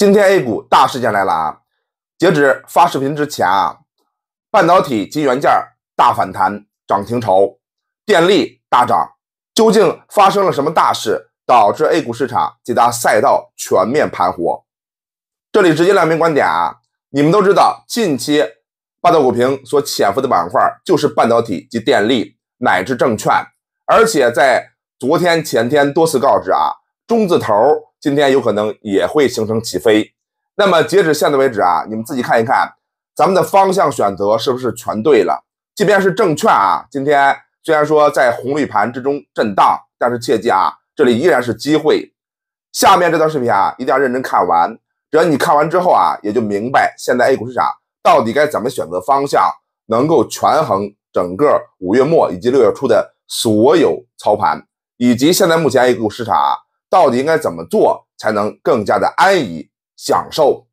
今天 A 股大事件来了啊！截止发视频之前啊，半导体及元件大反弹，涨停潮，电力大涨，究竟发生了什么大事，导致 A 股市场几大赛道全面盘活？这里直接亮明观点啊！你们都知道，近期霸道股评所潜伏的板块就是半导体及电力乃至证券，而且在昨天前天多次告知啊，中字头。今天有可能也会形成起飞。那么截止现在为止啊，你们自己看一看，咱们的方向选择是不是全对了？即便是证券啊，今天虽然说在红绿盘之中震荡，但是切记啊，这里依然是机会。下面这段视频啊，一定要认真看完。只要你看完之后啊，也就明白现在 A 股市场到底该怎么选择方向，能够权衡整个五月末以及六月初的所有操盘，以及现在目前 A 股市场。到底应该怎么做才能更加的安逸享受？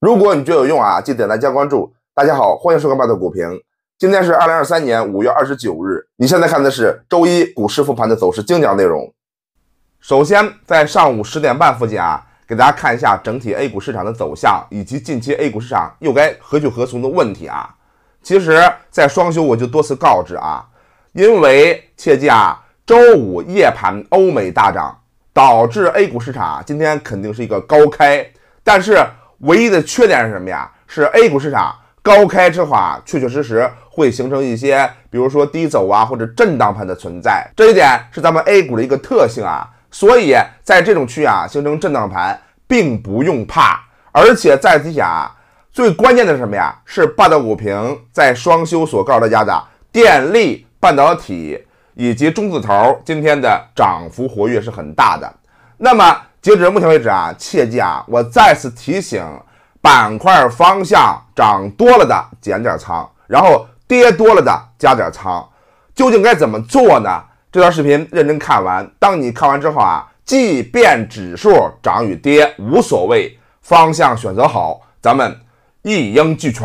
如果你觉得有用啊，记得点赞加关注。大家好，欢迎收看《霸道股评》。今天是二零二三年五月二十九日，你现在看的是周一股市复盘的走势精讲内容。首先，在上午十点半附近啊，给大家看一下整体 A 股市场的走向，以及近期 A 股市场又该何去何从的问题啊。其实，在双休我就多次告知啊，因为切记啊，周五夜盘欧美大涨。导致 A 股市场今天肯定是一个高开，但是唯一的缺点是什么呀？是 A 股市场高开之后啊，确确实实会形成一些，比如说低走啊或者震荡盘的存在，这一点是咱们 A 股的一个特性啊。所以在这种区啊形成震荡盘并不用怕，而且再提醒啊，最关键的是什么呀？是霸道股评在双休所告诉大家，的电力、半导体。以及中字头今天的涨幅活跃是很大的。那么截止目前为止啊，切记啊，我再次提醒，板块方向涨多了的减点仓，然后跌多了的加点仓，究竟该怎么做呢？这条视频认真看完，当你看完之后啊，即便指数涨与跌无所谓，方向选择好，咱们一应俱全。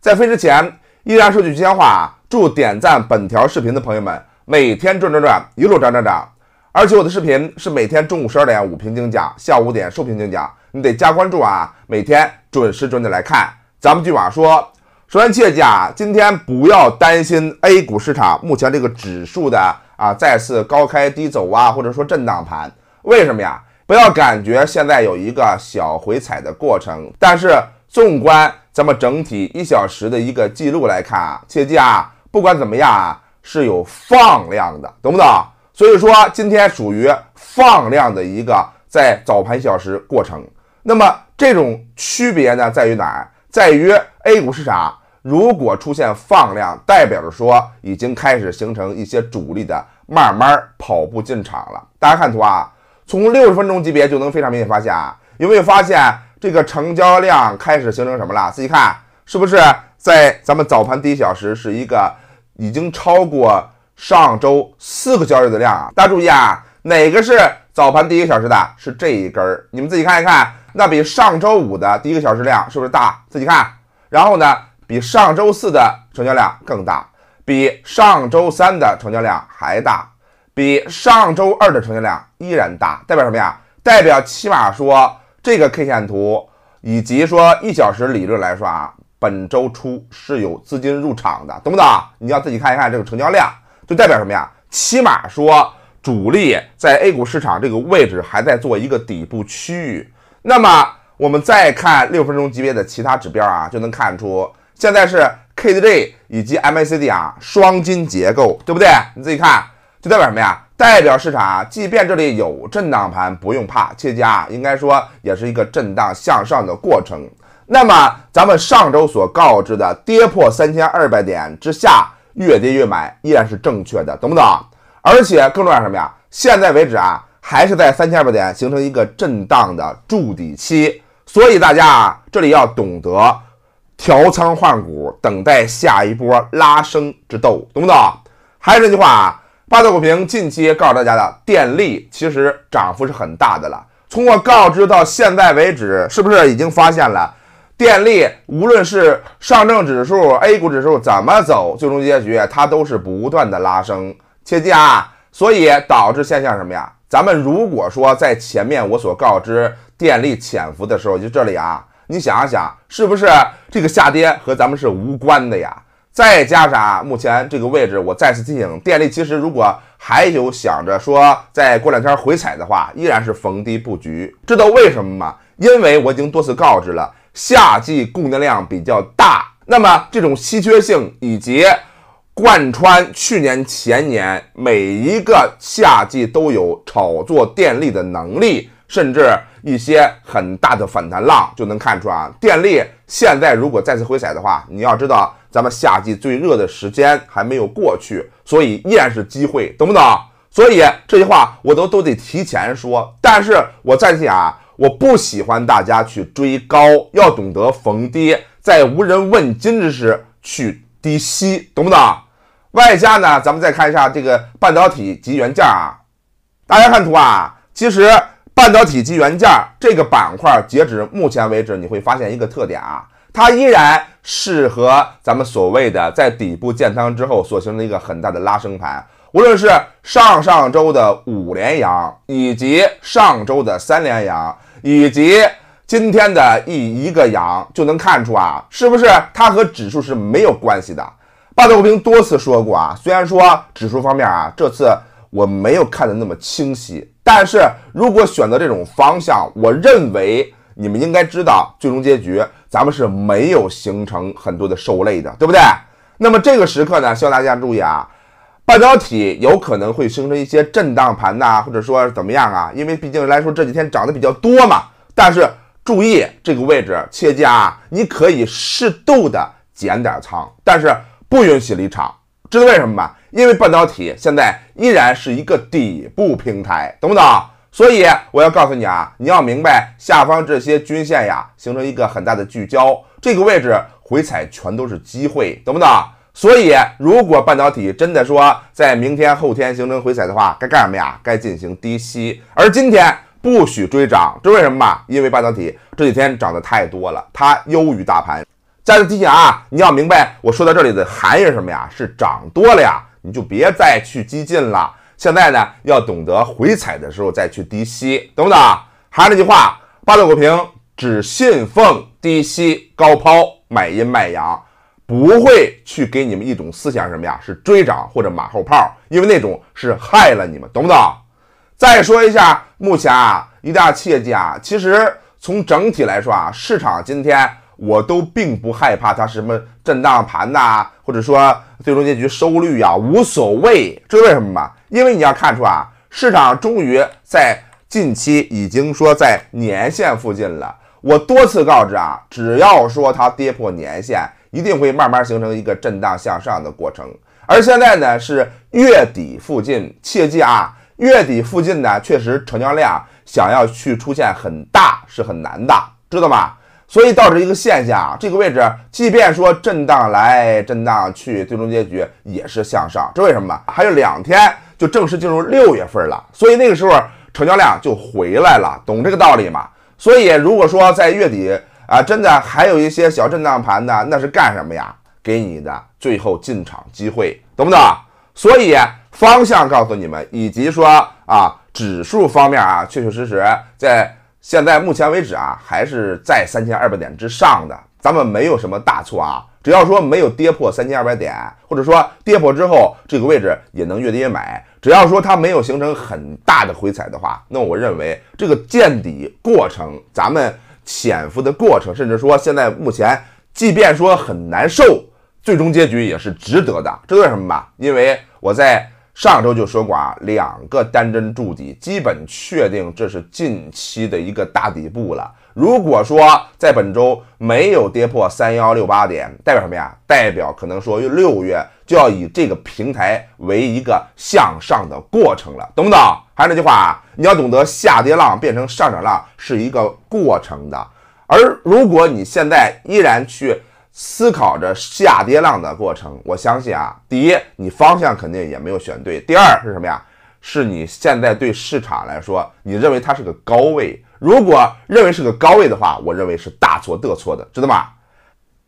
在飞之前，依然说句吉祥话，祝点赞本条视频的朋友们。每天转转转，一路涨涨涨，而且我的视频是每天中午十二点五评精讲，下午五点收评精讲，你得加关注啊！每天准时准点来看。咱们句晚说，首先切记啊，今天不要担心 A 股市场目前这个指数的啊再次高开低走啊，或者说震荡盘，为什么呀？不要感觉现在有一个小回踩的过程，但是纵观咱们整体一小时的一个记录来看啊，切记啊，不管怎么样。啊。是有放量的，懂不懂？所以说今天属于放量的一个在早盘小时过程。那么这种区别呢，在于哪？在于 A 股市场如果出现放量，代表着说已经开始形成一些主力的慢慢跑步进场了。大家看图啊，从六十分钟级别就能非常明显发现啊，有没有发现这个成交量开始形成什么了？自己看，是不是在咱们早盘第一小时是一个？已经超过上周四个交易的量啊！大家注意啊，哪个是早盘第一个小时的？是这一根儿，你们自己看一看。那比上周五的第一个小时量是不是大？自己看。然后呢，比上周四的成交量更大，比上周三的成交量还大，比上周二的成交量依然大。代表什么呀？代表起码说这个 K 线图以及说一小时理论来说啊。本周初是有资金入场的，懂不懂？你要自己看一看这个成交量，就代表什么呀？起码说主力在 A 股市场这个位置还在做一个底部区域。那么我们再看六分钟级别的其他指标啊，就能看出现在是 KDJ 以及 MACD 啊双金结构，对不对？你自己看，就代表什么呀？代表市场，啊，即便这里有震荡盘，不用怕，切记啊，应该说也是一个震荡向上的过程。那么，咱们上周所告知的跌破三千二百点之下，越跌越买依然是正确的，懂不懂？而且更重要什么呀？现在为止啊，还是在三千二百点形成一个震荡的筑底期，所以大家啊，这里要懂得调仓换股，等待下一波拉升之斗，懂不懂？还是那句话啊，八大股评近期告诉大家的，电力其实涨幅是很大的了，从我告知到现在为止，是不是已经发现了？电力无论是上证指数、A 股指数怎么走，最终结局它都是不断的拉升。切记啊！所以导致现象什么呀？咱们如果说在前面我所告知电力潜伏的时候，就这里啊，你想一想，是不是这个下跌和咱们是无关的呀？再加上目前这个位置，我再次提醒，电力其实如果还有想着说再过两天回踩的话，依然是逢低布局。知道为什么吗？因为我已经多次告知了。夏季供电量比较大，那么这种稀缺性以及贯穿去年前年每一个夏季都有炒作电力的能力，甚至一些很大的反弹浪就能看出啊，电力现在如果再次回踩的话，你要知道咱们夏季最热的时间还没有过去，所以依然是机会，懂不懂？所以这些话我都都得提前说，但是我再啊。我不喜欢大家去追高，要懂得逢低，在无人问津之时去低吸，懂不懂？外加呢，咱们再看一下这个半导体及元件啊，大家看图啊，其实半导体及元件这个板块截止目前为止，你会发现一个特点啊，它依然适合咱们所谓的在底部建仓之后所形成一个很大的拉升盘，无论是上上周的五连阳，以及上周的三连阳。以及今天的一一个阳就能看出啊，是不是它和指数是没有关系的？霸道国平多次说过啊，虽然说指数方面啊，这次我没有看的那么清晰，但是如果选择这种方向，我认为你们应该知道最终结局，咱们是没有形成很多的受累的，对不对？那么这个时刻呢，希望大家注意啊。半导体有可能会形成一些震荡盘呐，或者说怎么样啊？因为毕竟来说这几天涨得比较多嘛。但是注意这个位置，切记啊，你可以适度的减点仓，但是不允许离场。知道为什么吗？因为半导体现在依然是一个底部平台，懂不懂？所以我要告诉你啊，你要明白下方这些均线呀形成一个很大的聚焦，这个位置回踩全都是机会，懂不懂？所以，如果半导体真的说在明天后天形成回踩的话，该干什么呀？该进行低吸，而今天不许追涨，这为什么嘛？因为半导体这几天涨得太多了，它优于大盘。再次提醒啊，你要明白我说到这里的含义是什么呀？是涨多了呀，你就别再去激进了。现在呢，要懂得回踩的时候再去低吸，懂不懂？还是那句话，八六股平只信奉低吸高抛，买阴卖阳。不会去给你们一种思想，什么呀？是追涨或者马后炮，因为那种是害了你们，懂不懂？再说一下，目前啊，一定要切记啊！其实从整体来说啊，市场今天我都并不害怕它什么震荡盘呐，或者说最终结局收率呀，无所谓。这为什么嘛？因为你要看出啊，市场终于在近期已经说在年线附近了。我多次告知啊，只要说它跌破年线。一定会慢慢形成一个震荡向上的过程，而现在呢是月底附近，切记啊，月底附近呢确实成交量想要去出现很大是很难的，知道吗？所以导致一个现象啊，这个位置即便说震荡来震荡去，最终结局也是向上，这为什么还有两天就正式进入六月份了，所以那个时候成交量就回来了，懂这个道理吗？所以如果说在月底。啊，真的，还有一些小震荡盘的，那是干什么呀？给你的最后进场机会，懂不懂？所以方向告诉你们，以及说啊，指数方面啊，确确实实在现在目前为止啊，还是在三千二百点之上的，咱们没有什么大错啊。只要说没有跌破三千二百点，或者说跌破之后这个位置也能越跌越买，只要说它没有形成很大的回踩的话，那我认为这个见底过程咱们。潜伏的过程，甚至说现在目前，即便说很难受，最终结局也是值得的。这为什么吧？因为我在上周就说过啊，两个单针筑底，基本确定这是近期的一个大底部了。如果说在本周没有跌破三幺六八点，代表什么呀？代表可能说六月就要以这个平台为一个向上的过程了，懂不懂？还是那句话啊，你要懂得下跌浪变成上涨浪是一个过程的。而如果你现在依然去思考着下跌浪的过程，我相信啊，第一你方向肯定也没有选对，第二是什么呀？是你现在对市场来说，你认为它是个高位。如果认为是个高位的话，我认为是大错特错的，知道吗？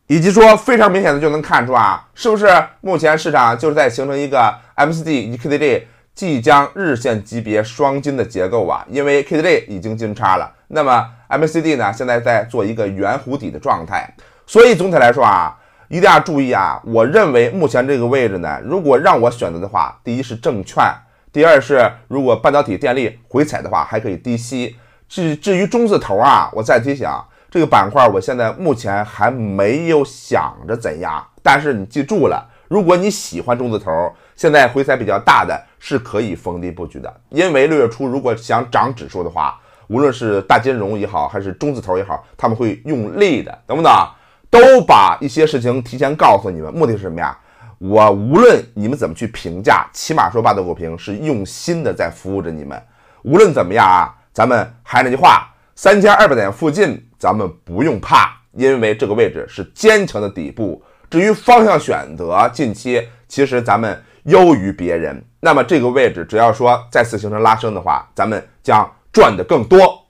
以及说非常明显的就能看出啊，是不是目前市场就是在形成一个 M C D 及 K D J 即将日线级别双金的结构啊？因为 K D J 已经金叉了，那么 M C D 呢现在在做一个圆弧底的状态。所以总体来说啊，一定要注意啊！我认为目前这个位置呢，如果让我选择的话，第一是证券，第二是如果半导体电力回踩的话，还可以低吸。至至于中字头啊，我再提醒，这个板块，我现在目前还没有想着怎样。但是你记住了，如果你喜欢中字头，现在回踩比较大的，是可以逢低布局的。因为六月初如果想涨指数的话，无论是大金融也好，还是中字头也好，他们会用力的，懂不懂？都把一些事情提前告诉你们，目的是什么呀？我无论你们怎么去评价，起码说霸道股评是用心的在服务着你们。无论怎么样啊。咱们还那句话，三千二百点附近，咱们不用怕，因为这个位置是坚强的底部。至于方向选择，近期其实咱们优于别人。那么这个位置，只要说再次形成拉升的话，咱们将赚的更多。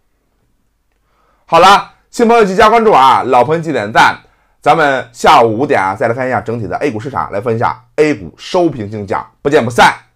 好了，新朋友记得加关注啊，老朋友记得点赞。咱们下午五点啊，再来看一下整体的 A 股市场，来分一下 A 股收评精讲，不见不散。